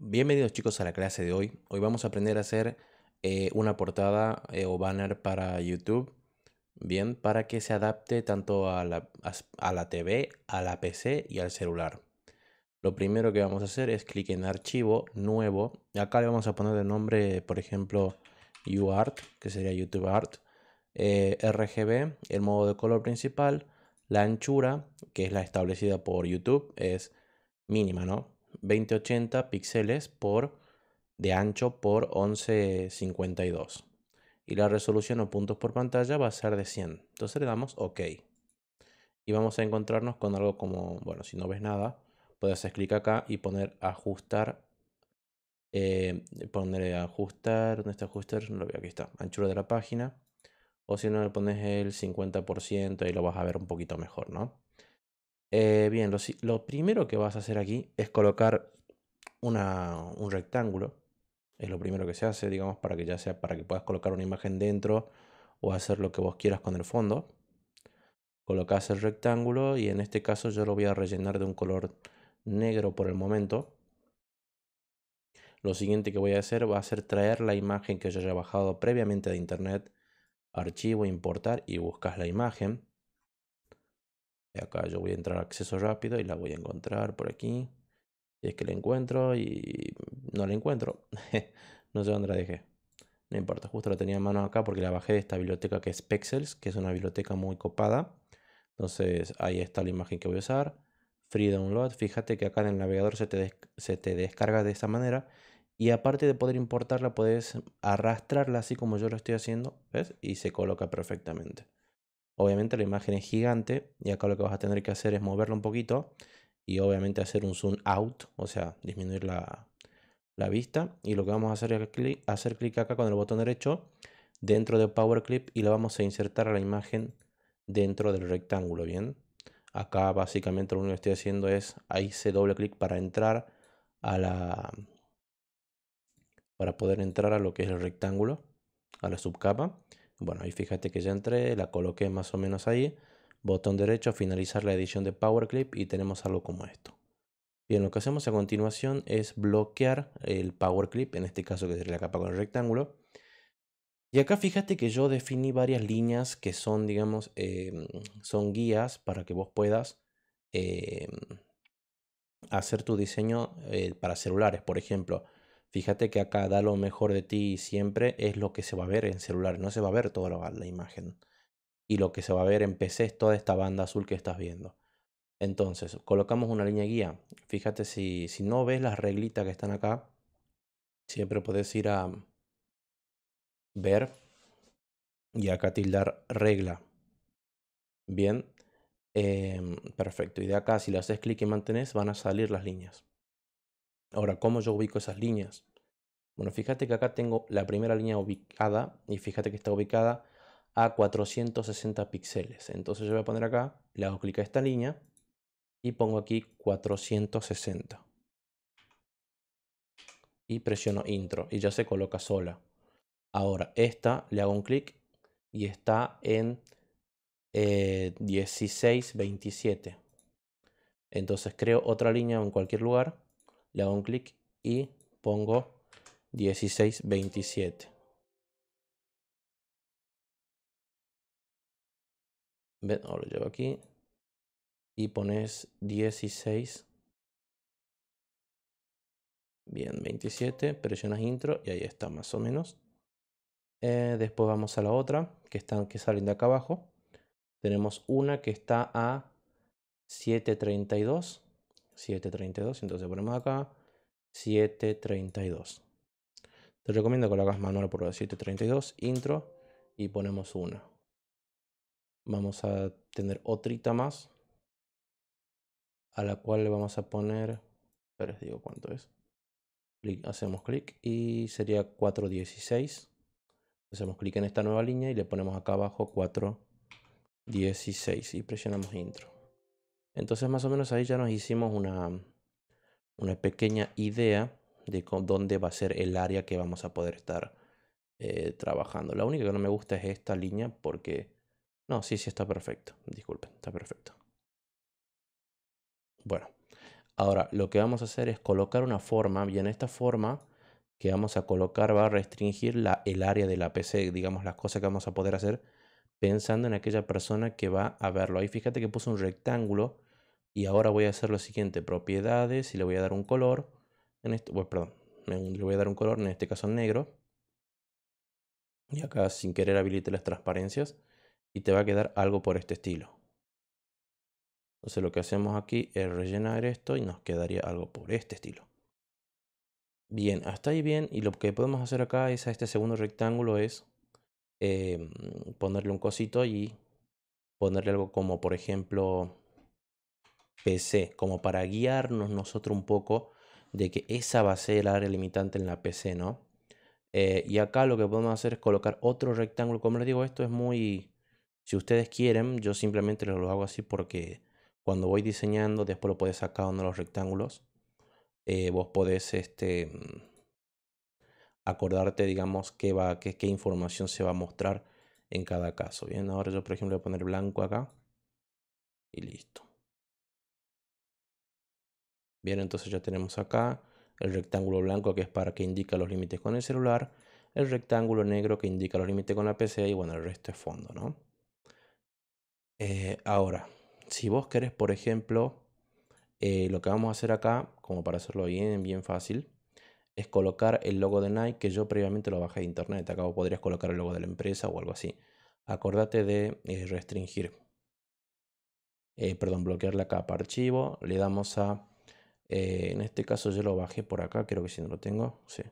Bienvenidos chicos a la clase de hoy. Hoy vamos a aprender a hacer eh, una portada eh, o banner para YouTube. Bien, para que se adapte tanto a la, TV, a la PC y al celular. Lo primero que vamos a hacer es clic en archivo, nuevo. Acá le vamos a poner el nombre, por ejemplo, UArt, que sería YouTube Art. Eh, RGB, el modo de color principal. La anchura, que es la establecida por YouTube, es mínima, ¿no? 2080 píxeles por de ancho por 1152 y la resolución o puntos por pantalla va a ser de 100. Entonces le damos OK. Y vamos a encontrarnos con algo como, bueno, si no ves nada, puedes hacer clic acá y poner ajustar. Eh, poner ajustar, ¿dónde está ajustar? No lo veo, aquí está, anchura de la página. O si no le pones el 50%, ahí lo vas a ver un poquito mejor, ¿no? Eh, bien, lo, primero que vas a hacer aquí es colocar un rectángulo. Es lo primero que se hace, digamos, para que ya sea para que puedas colocar una imagen dentro o hacer lo que vos quieras con el fondo. Colocas el rectángulo y en este caso yo lo voy a rellenar de un color negro por el momento. Lo siguiente que voy a hacer va a ser traer la imagen que yo haya bajado previamente de internet, archivo, importar y buscas la imagen acá yo voy a entrar a acceso rápido y la voy a encontrar por aquí. Si es que la encuentro y no la encuentro. no sé dónde la dejé. No importa, justo la tenía en mano acá porque la bajé de esta biblioteca que es Pexels, que es una biblioteca muy copada. Entonces ahí está la imagen que voy a usar. Free Download. Fíjate que acá en el navegador se te, se te descarga de esta manera. Y aparte de poder importarla, puedes arrastrarla así como yo lo estoy haciendo, ¿ves? Y se coloca perfectamente. Obviamente la imagen es gigante y acá lo que vas a tener que hacer es moverla un poquito y obviamente hacer un zoom out, o sea, disminuir la, vista. Y lo que vamos a hacer es hacer clic acá con el botón derecho dentro de Power Clip y la vamos a insertar a la imagen dentro del rectángulo, ¿bien? Acá básicamente lo único que estoy haciendo es, ahí se doble clic para entrar a la... para poder entrar a lo que es el rectángulo, a la subcapa. Bueno, ahí fíjate que ya entré, la coloqué más o menos ahí. Botón derecho, finalizar la edición de PowerClip y tenemos algo como esto. Bien, lo que hacemos a continuación es bloquear el PowerClip, en este caso que sería la capa con el rectángulo. Y acá fíjate que yo definí varias líneas que son, digamos, eh, son guías para que vos puedas eh, hacer tu diseño eh, para celulares, por ejemplo. Fíjate que acá da lo mejor de ti y siempre es lo que se va a ver en celular, no se va a ver toda la, la imagen. Y lo que se va a ver en PC es toda esta banda azul que estás viendo. Entonces, colocamos una línea guía. Fíjate si, no ves las reglitas que están acá, siempre puedes ir a ver y acá tildar regla. Bien, em, perfecto. Y de acá, si le haces clic y mantenés, van a salir las líneas. Ahora, ¿cómo yo ubico esas líneas? Bueno, fíjate que acá tengo la primera línea ubicada y fíjate que está ubicada a 460 píxeles. Entonces yo voy a poner acá, le hago clic a esta línea y pongo aquí 460. Y presiono intro y ya se coloca sola. Ahora, esta le hago un clic y está en 1627. Eh, Entonces creo otra línea en cualquier lugar le hago un clic y pongo 1627. veintisiete Ahora lo llevo aquí y pones 16. Bien, 27, presionas intro y ahí está más o menos. Eh, después vamos a la otra, que están que salen de acá abajo. Tenemos una que está a 732 732. Entonces ponemos acá 732. Te recomiendo que lo hagas manual por 732, intro, y ponemos una. Vamos a tener otra más, a la cual le vamos a poner, ¿pero les digo cuánto es. hacemos clic y sería 416. Hacemos clic en esta nueva línea y le ponemos acá abajo 416 y presionamos intro. Entonces más o menos ahí ya nos hicimos una, una pequeña idea de dónde va a ser el área que vamos a poder estar eh, trabajando. La única que no me gusta es esta línea porque... No, sí, sí está perfecto. Disculpen, está perfecto. Bueno, ahora lo que vamos a hacer es colocar una forma y en esta forma que vamos a colocar va a restringir la, el área de la PC, digamos las cosas que vamos a poder hacer pensando en aquella persona que va a verlo. Ahí fíjate que puse un rectángulo y ahora voy a hacer lo siguiente, propiedades, y le voy a dar un color. En este, perdón, le voy a dar un color, en este caso negro. Y acá sin querer habilite las transparencias y te va a quedar algo por este estilo. Entonces lo que hacemos aquí es rellenar esto y nos quedaría algo por este estilo. Bien, hasta ahí bien. Y lo que podemos hacer acá es a este segundo rectángulo es eh, ponerle un cosito y ponerle algo como por ejemplo PC, como para guiarnos nosotros un poco de que esa va a ser el área limitante en la PC, ¿no? Eh, y acá lo que podemos hacer es colocar otro rectángulo. Como les digo, esto es muy... Si ustedes quieren, yo simplemente lo hago así porque cuando voy diseñando, después lo podés sacar uno de los rectángulos. Eh, vos podés este, mm, acordarte, digamos, qué, va, qué información se va a mostrar en cada caso. Bien, ahora yo por ejemplo voy a poner blanco acá. Y listo. Bien, entonces ya tenemos acá el rectángulo blanco que es para que indica los límites con el celular, el rectángulo negro que indica los límites con la PC y bueno, el resto es fondo, ¿no? Eh, ahora, si vos querés, por ejemplo, eh, lo que vamos a hacer acá, como para hacerlo bien, bien fácil, es colocar el logo de Nike que yo previamente lo bajé de internet. Acá vos podrías colocar el logo de la empresa o algo así. Acordate de eh, restringir. perdón, bloquear la capa archivo. Le damos a eh, en este caso yo lo bajé por acá, creo que si no lo tengo, sí.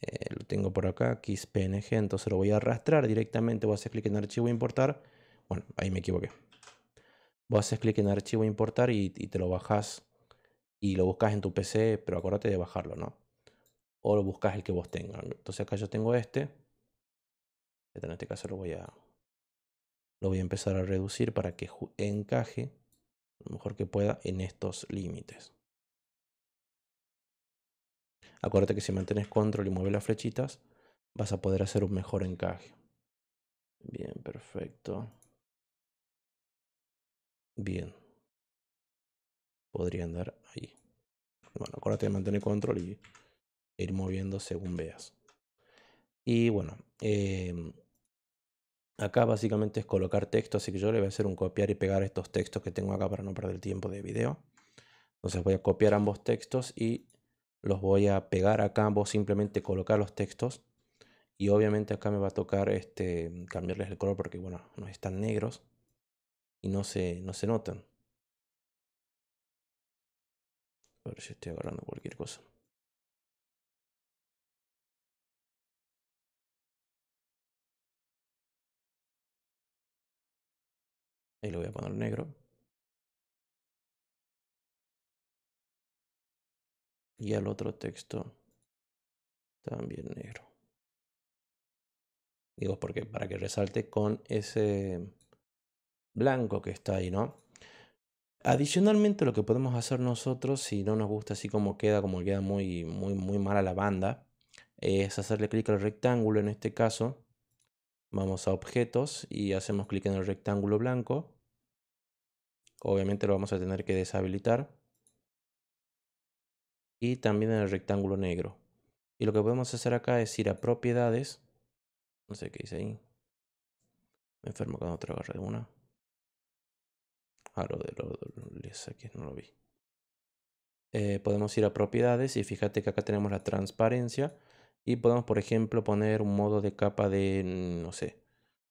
Eh, lo tengo por acá, XPNG, entonces lo voy a arrastrar directamente, voy a hacer clic en archivo e importar. Bueno, ahí me equivoqué. Vos haces clic en archivo e importar y, te lo bajas y lo buscas en tu PC, pero acuérdate de bajarlo, ¿no? O lo buscas el que vos tengas. Entonces acá yo tengo este. este. En este caso lo voy a lo voy a empezar a reducir para que encaje lo mejor que pueda en estos límites. Acuérdate que si mantienes control y mueves las flechitas, vas a poder hacer un mejor encaje. Bien, perfecto. Bien. Podría andar ahí. Bueno, acuérdate de mantener control y ir moviendo según veas. Y bueno, eh, Acá básicamente es colocar texto, así que yo le voy a hacer un copiar y pegar estos textos que tengo acá para no perder tiempo de video. Entonces voy a copiar ambos textos y los voy a pegar acá. Ambos simplemente colocar los textos. Y obviamente acá me va a tocar este, cambiarles el color porque, bueno, no están negros y no se, no se notan. A ver si estoy agarrando cualquier cosa. y voy a poner negro. Y al otro texto también negro. Digo, porque para que resalte con ese blanco que está ahí, ¿no? Adicionalmente, lo que podemos hacer nosotros, si no nos gusta así como queda, como queda muy, muy, muy mala la banda, es hacerle clic al rectángulo en este caso. Vamos a objetos y hacemos clic en el rectángulo blanco. Obviamente lo vamos a tener que deshabilitar. Y también en el rectángulo negro. Y lo que podemos hacer acá es ir a propiedades. No sé qué dice ahí. Me enfermo con otra barra de una. Ah, lo de los aquí no lo vi. Eh, podemos ir a propiedades y fíjate que acá tenemos la transparencia. Y podemos, por ejemplo, poner un modo de capa de, no sé,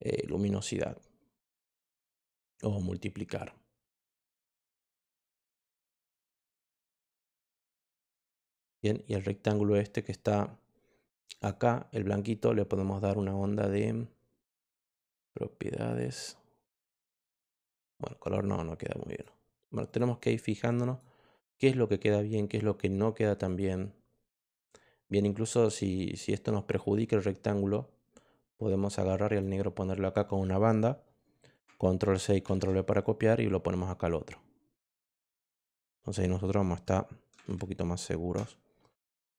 eh, luminosidad. O multiplicar. Bien, y el rectángulo este que está acá, el blanquito, le podemos dar una onda de propiedades. Bueno, el color no, no queda muy bien. Bueno, tenemos que ir fijándonos qué es lo que queda bien, qué es lo que no queda tan bien. Bien, incluso si, si esto nos perjudica el rectángulo, podemos agarrar y al negro ponerlo acá con una banda. Control C y Control V e para copiar y lo ponemos acá al otro. Entonces nosotros vamos a estar un poquito más seguros.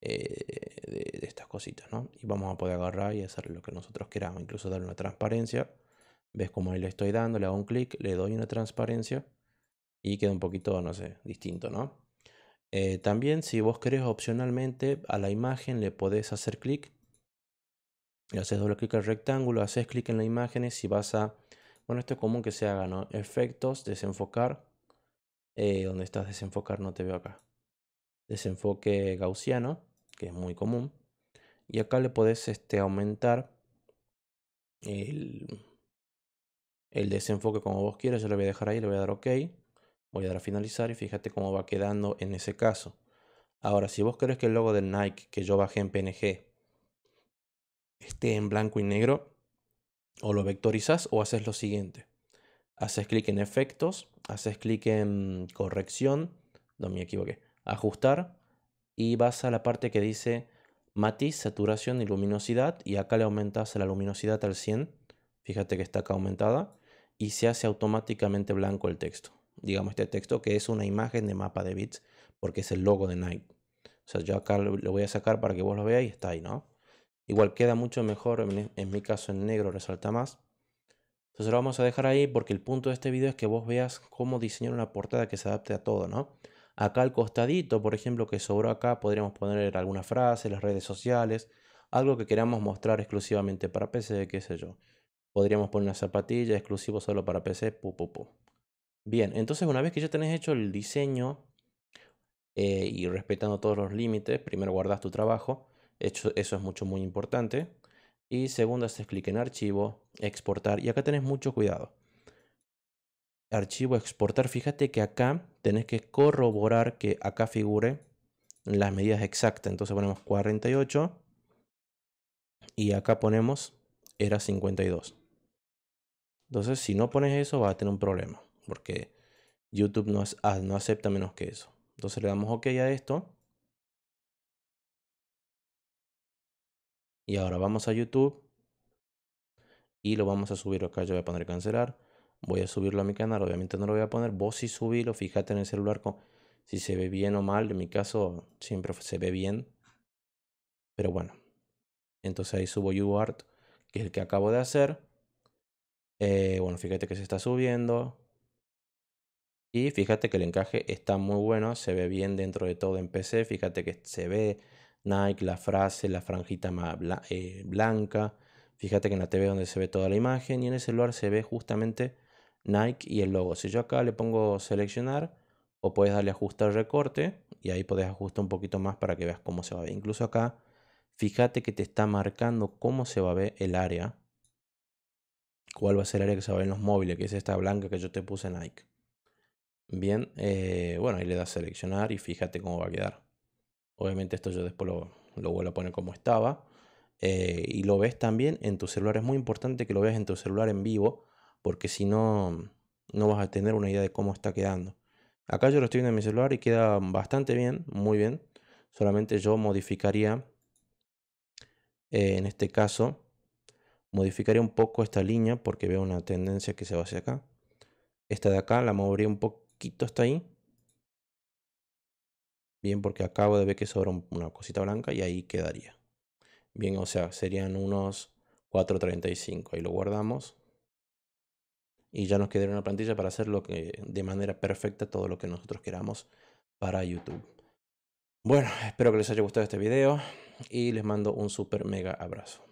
Eh, de, estas cositas, ¿no? Y vamos a poder agarrar y hacer lo que nosotros queramos, incluso darle una transparencia. Ves cómo le estoy dando, le hago un clic, le doy una transparencia y queda un poquito, no sé, distinto, ¿no? Eh, también si vos querés opcionalmente a la imagen le podés hacer clic. Le haces doble clic al rectángulo, haces clic en la imagen si vas a... Bueno, esto es común que se haga, ¿no? Efectos, desenfocar. Eh, donde estás desenfocar? No te veo acá. Desenfoque gaussiano que es muy común. Y acá le podés este, aumentar el, desenfoque como vos quieras. Yo le voy a dejar ahí, le voy a dar OK. Voy a dar a finalizar y fíjate cómo va quedando en ese caso. Ahora, si vos querés que el logo del Nike que yo bajé en PNG esté en blanco y negro, o lo vectorizás o haces lo siguiente. Haces clic en efectos, haces clic en corrección, no me equivoqué, ajustar, y vas a la parte que dice matiz, saturación y luminosidad y acá le aumentas la luminosidad al 100, fíjate que está acá aumentada y se hace automáticamente blanco el texto. Digamos este texto que es una imagen de mapa de bits porque es el logo de Nike. O sea, yo acá lo voy a sacar para que vos lo veáis y está ahí, ¿no? Igual queda mucho mejor, en mi caso en negro resalta más. Entonces lo vamos a dejar ahí porque el punto de este video es que vos veas cómo diseñar una portada que se adapte a todo, ¿no? Acá al costadito, por ejemplo, que sobró acá, podríamos poner alguna frase, las redes sociales, algo que queramos mostrar exclusivamente para PC, qué sé yo. Podríamos poner una zapatilla exclusivo solo para PC, pu, Bien, entonces una vez que ya tenés hecho el diseño eh, y respetando todos los límites, primero guardas tu trabajo, hecho, eso es mucho muy importante. Y segundo, haces clic en archivo, exportar, y acá tenés mucho cuidado. Archivo, exportar, fíjate que acá tenés que corroborar que acá figure las medidas exactas. Entonces ponemos 48 y acá ponemos era 52. Entonces si no pones eso vas a tener un problema porque YouTube no, ah, no acepta menos que eso. Entonces le damos OK a esto. Y ahora vamos a YouTube y lo vamos a subir acá. Yo voy a poner cancelar voy a subirlo a mi canal. Obviamente no lo voy a poner. Vos sí subilo, fíjate en el celular si se ve bien o mal. En mi caso siempre se ve bien. Pero bueno. Entonces ahí subo UART, que es el que acabo de hacer. Eh, bueno, fíjate que se está subiendo. Y fíjate que el encaje está muy bueno, se ve bien dentro de todo en PC. Fíjate que se ve Nike, la frase, la franjita más eh, blanca. Fíjate que en la TV donde se ve toda la imagen y en el celular se ve justamente Nike y el logo. Si yo acá le pongo seleccionar o puedes darle ajustar recorte y ahí podés ajustar un poquito más para que veas cómo se va a ver. Incluso acá, fíjate que te está marcando cómo se va a ver el área. Cuál va a ser el área que se va a ver en los móviles, que es esta blanca que yo te puse Nike. Bien, eh, bueno, ahí le das seleccionar y fíjate cómo va a quedar. Obviamente esto yo después lo, vuelvo a poner como estaba. Eh, y lo ves también en tu celular. Es muy importante que lo veas en tu celular en vivo porque si no, no vas a tener una idea de cómo está quedando. Acá yo lo estoy viendo en mi celular y queda bastante bien, muy bien. Solamente yo modificaría, eh, en este caso, modificaría un poco esta línea porque veo una tendencia que se va hacia acá. Esta de acá la movería un poquito hasta ahí. Bien, porque acabo de ver que sobra una cosita blanca y ahí quedaría. Bien, o sea, serían unos 4.35. Ahí lo guardamos y ya nos quedará una plantilla para hacer que, de manera perfecta todo lo que nosotros queramos para YouTube. Bueno, espero que les haya gustado este video y les mando un super mega abrazo.